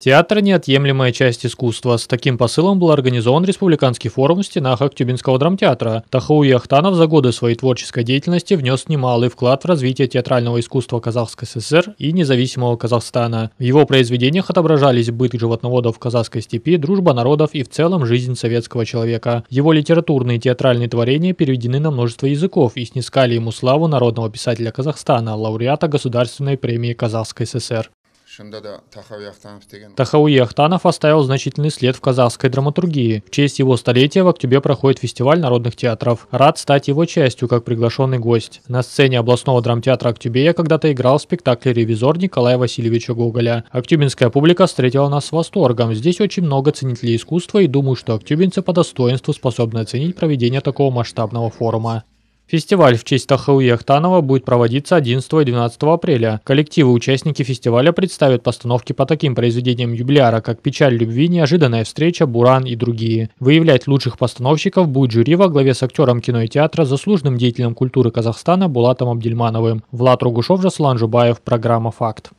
Театр – неотъемлемая часть искусства. С таким посылом был организован Республиканский форум в стенах Актюбинского драмтеатра. Тахауи Ахтанов за годы своей творческой деятельности внес немалый вклад в развитие театрального искусства Казахской ССР и независимого Казахстана. В его произведениях отображались быт животноводов в казахской степи, дружба народов и в целом жизнь советского человека. Его литературные и театральные творения переведены на множество языков и снискали ему славу народного писателя Казахстана, лауреата Государственной премии Казахской ССР. Тахауи Ахтанов оставил значительный след в казахской драматургии. В честь его столетия в октябре проходит фестиваль народных театров. Рад стать его частью, как приглашенный гость. На сцене областного драмтеатра Актюбе я когда-то играл в спектакле «Ревизор» Николая Васильевича Гоголя. Актюбинская публика встретила нас с восторгом. Здесь очень много ценителей искусства и думаю, что актюбинцы по достоинству способны оценить проведение такого масштабного форума. Фестиваль в честь Тахауи Яхтанова будет проводиться 11 и 12 апреля. Коллективы-участники фестиваля представят постановки по таким произведениям юбиляра, как «Печаль любви», «Неожиданная встреча», «Буран» и другие. Выявлять лучших постановщиков будет жюри во главе с актером кино и театра, заслуженным деятелем культуры Казахстана Булатом Абдельмановым. Влад Рогушов, Жаслан Жубаев, программа «Факт».